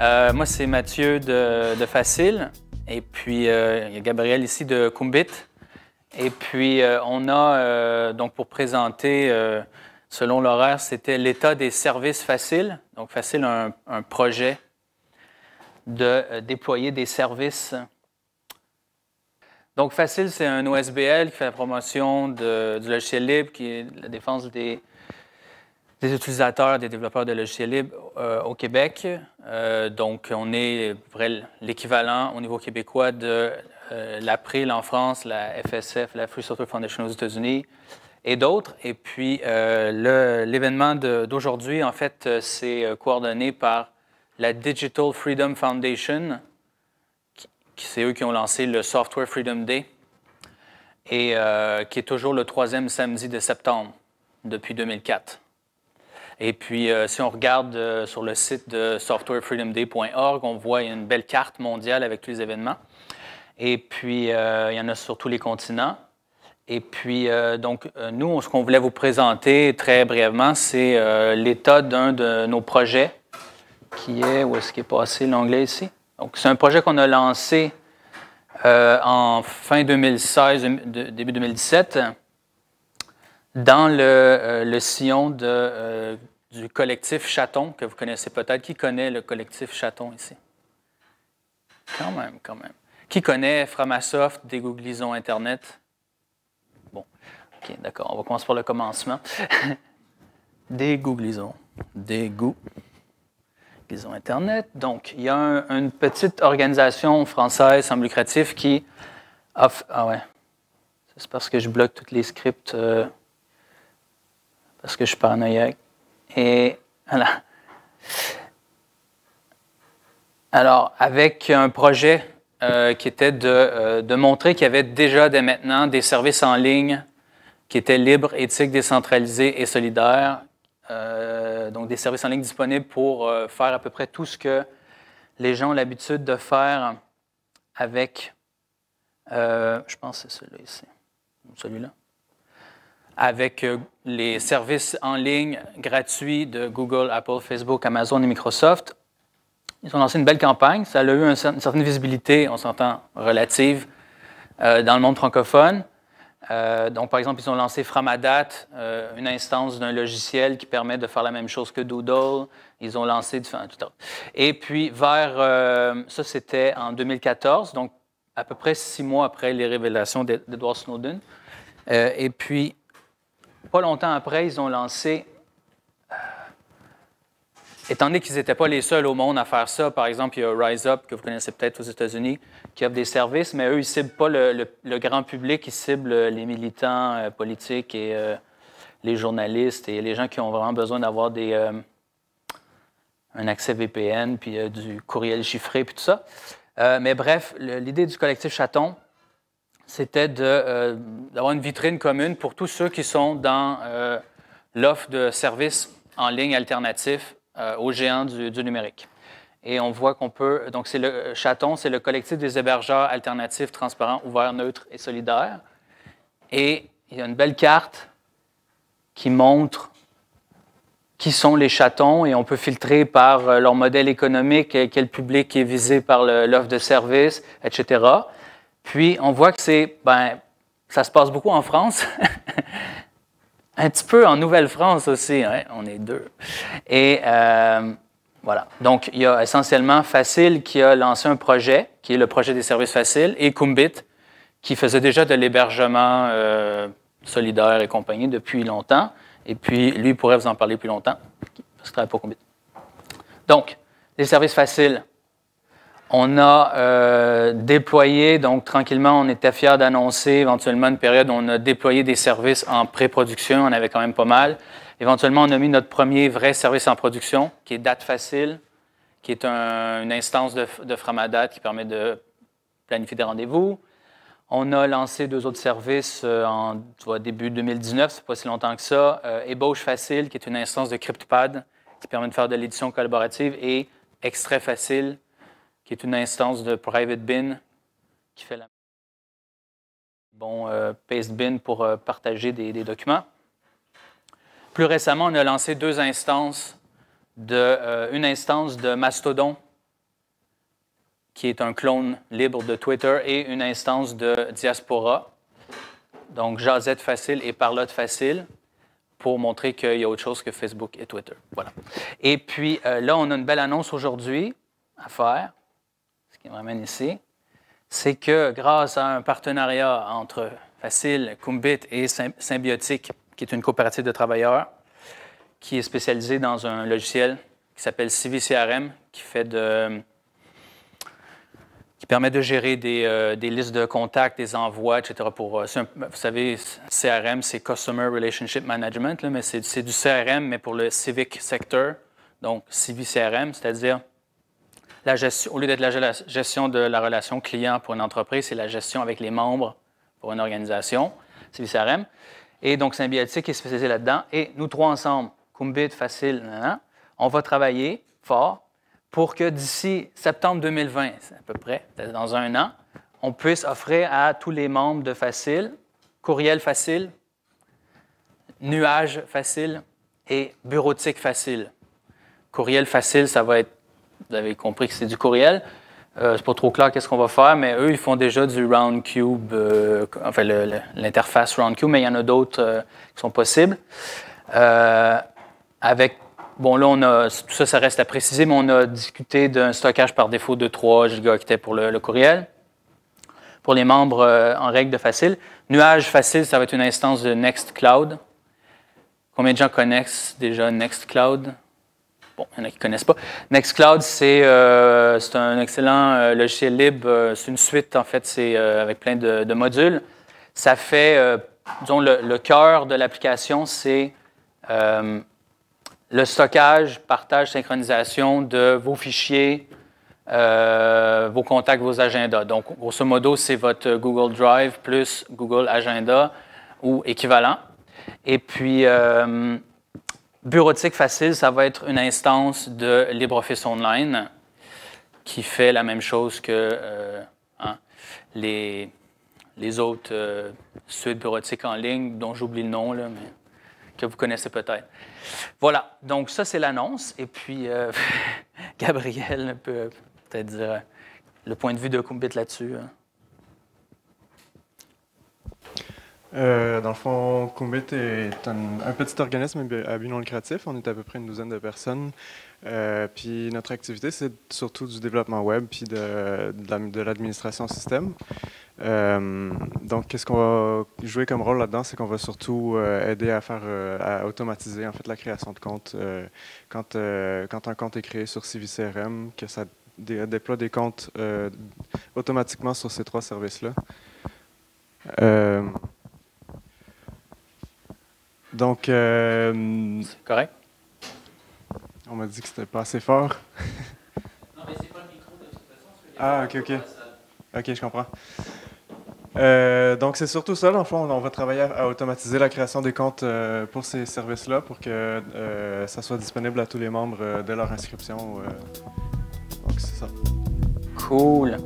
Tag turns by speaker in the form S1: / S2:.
S1: Euh, moi, c'est Mathieu de, Facile. Et puis, euh, il y a Gabriel ici de Kumbit. Et puis, euh, on a, donc, pour présenter, selon l'horaire, c'était l'état des services Facile. Donc, Facile un, projet de déployer des services. Donc, Facile, c'est un OSBL qui fait la promotion du logiciel libre, qui est la défense des, des utilisateurs, des développeurs de logiciels libres euh, au Québec. Euh, donc, on est l'équivalent au niveau québécois de euh, l'APRIL en France, la FSF, la Free Software Foundation aux États-Unis et d'autres. Et puis, l'événement d'aujourd'hui, en fait, c'est coordonné par la Digital Freedom Foundation, c'est eux qui ont lancé le Software Freedom Day, et qui est toujours le troisième samedi de septembre depuis 2004. Et puis, euh, si on regarde euh, sur le site de softwarefreedomday.org, on voit une belle carte mondiale avec tous les événements. Et puis, euh, il y en a sur tous les continents. Et puis, donc, nous, ce qu'on voulait vous présenter très brièvement, c'est l'état d'un de nos projets qui est, où est-ce qu'il est passé l'anglais ici? Donc, c'est un projet qu'on a lancé en fin 2016, début 2017 dans le, euh, sillon euh, du collectif Chaton, que vous connaissez peut-être. Qui connaît le collectif Chaton ici? Quand même, quand même. Qui connaît Framasoft, dégooglisons Internet? Bon, OK, d'accord. On va commencer par le commencement. dégooglisons. Dégooglisons Internet. Donc, il y a une petite organisation française sans lucratif qui... Offre, ah ouais, c'est parce que je bloque tous les scripts... Euh, parce que je suis paranoïaque. Et voilà. Alors, avec un projet euh, qui était euh, de, montrer qu'il y avait déjà dès maintenant des services en ligne qui étaient libres, éthiques, décentralisés et solidaires. Euh, donc, des services en ligne disponibles pour faire à peu près tout ce que les gens ont l'habitude de faire avec, je pense c'est celui-là ici, celui-là avec euh, les services en ligne gratuits de Google, Apple, Facebook, Amazon et Microsoft. Ils ont lancé une belle campagne. Ça a eu une certaine visibilité, on s'entend, relative euh, dans le monde francophone. Euh, donc, par exemple, ils ont lancé Framadat, une instance d'un logiciel qui permet de faire la même chose que Doodle. Ils ont lancé Et puis, vers. ça, c'était en 2014, donc à peu près six mois après les révélations d'Edward Snowden. et puis, pas longtemps après, ils ont lancé, euh, étant donné qu'ils n'étaient pas les seuls au monde à faire ça, par exemple, il y a Rise Up, que vous connaissez peut-être aux États-Unis, qui offre des services, mais eux, ils ne ciblent pas le, grand public, ils ciblent euh, les militants euh, politiques et les journalistes et les gens qui ont vraiment besoin d'avoir des un accès VPN, puis du courriel chiffré, puis tout ça. mais bref, l'idée du collectif Chaton, c'était euh, d'avoir une vitrine commune pour tous ceux qui sont dans euh, l'offre de services en ligne alternatif euh, aux géants du, numérique. Et on voit qu'on peut, donc c'est le chaton, c'est le collectif des hébergeurs alternatifs, transparents, ouverts, neutres et solidaires. Et il y a une belle carte qui montre qui sont les chatons et on peut filtrer par leur modèle économique, quel public est visé par l'offre de service, etc. Puis on voit que c'est, ben, ça se passe beaucoup en France, un petit peu en Nouvelle-France aussi, hein? on est deux. Et euh, voilà. Donc il y a essentiellement Facile qui a lancé un projet, qui est le projet des services faciles, et Kumbit qui faisait déjà de l'hébergement euh, solidaire et compagnie depuis longtemps. Et puis lui pourrait vous en parler plus longtemps, parce qu'il travaille pour Kumbit. Donc les services faciles, on a euh, déployé, donc tranquillement, on était fiers d'annoncer éventuellement une période où on a déployé des services en pré-production, on avait quand même pas mal. Éventuellement, on a mis notre premier vrai service en production, qui est Date Facile, qui est une instance de, de Framadat qui permet de planifier des rendez-vous. On a lancé deux autres services euh, en début 2019, c'est pas si longtemps que ça. Ebauche euh, Facile, qui est une instance de CryptoPad qui permet de faire de l'édition collaborative, et Extrait Facile, qui est une instance de private bin qui fait la bon euh, paste bin pour euh, partager des, documents. Plus récemment, on a lancé deux instances de euh, une instance de Mastodon qui est un clone libre de Twitter et une instance de Diaspora. Donc Jazette facile et Parlotte facile pour montrer qu'il y a autre chose que Facebook et Twitter. Voilà. Et puis là, on a une belle annonce aujourd'hui à faire. On ramène ici, c'est que grâce à un partenariat entre Facile, Kumbit et Symbiotique, qui est une coopérative de travailleurs, qui est spécialisée dans un logiciel qui s'appelle CVCRM, qui fait de qui permet de gérer des, euh, listes de contacts, des envois, etc. Pour, euh, vous savez, CRM, c'est Customer Relationship Management, mais c'est du CRM, mais pour le civic sector, donc CRM, c'est-à-dire au lieu d'être la gestion de la relation client pour une entreprise, c'est la gestion avec les membres pour une organisation, c'est le CRM. Et donc, Symbiotique est spécialisé là-dedans. Et nous trois ensemble, Kumbit, Facile, on va travailler fort pour que d'ici septembre 2020, c'est à peu près, dans un an, on puisse offrir à tous les membres de Facile, courriel facile, nuage facile et bureautique facile. Courriel facile, ça va être vous avez compris que c'est du courriel. Euh, c'est pas trop clair qu'est-ce qu'on va faire, mais eux, ils font déjà du Roundcube, euh, enfin l'interface Roundcube, mais il y en a d'autres euh, qui sont possibles. Euh, avec, bon là, on a, tout ça, ça reste à préciser, mais on a discuté d'un stockage par défaut de 3 gigaoctets pour le, le, courriel. Pour les membres en règle de facile. Nuage facile, ça va être une instance de Nextcloud. Combien de gens connaissent déjà Nextcloud? Bon, il y en a qui ne connaissent pas. Nextcloud, c'est euh, un excellent euh, logiciel libre. Euh, c'est une suite, en fait, c'est avec plein de, modules. Ça fait, disons, le, le, cœur de l'application, c'est le stockage, partage, synchronisation de vos fichiers, vos contacts, vos agendas. Donc, grosso modo, c'est votre Google Drive plus Google Agenda ou équivalent. Et puis, Bureautique facile, ça va être une instance de LibreOffice Online qui fait la même chose que euh, hein, les, les autres euh, suites bureautiques en ligne, dont j'oublie le nom, mais que vous connaissez peut-être. Voilà, donc ça, c'est l'annonce. Et puis, euh, Gabriel peut peut-être dire le point de vue de Kumbit là-dessus. Hein.
S2: Euh, dans le fond, Combit est un, petit organisme à but non lucratif. On est à peu près une douzaine de personnes. Euh, puis notre activité, c'est surtout du développement web puis de, l'administration système. Euh, donc, qu'est-ce qu'on va jouer comme rôle là-dedans, c'est qu'on va surtout aider à faire, automatiser en fait la création de comptes. quand, quand un compte est créé sur CiviCRM, que ça déploie des comptes automatiquement sur ces trois services-là. Donc. Euh, correct? On m'a dit que c'était pas assez fort. non, mais c'est pas le micro de toute façon. Ah, ok, ok. Ok, je comprends. Euh, donc, c'est surtout ça, dans fond, on va travailler à, automatiser la création des comptes euh, pour ces services-là pour que euh, ça soit disponible à tous les membres dès leur inscription. donc, c'est ça. Cool.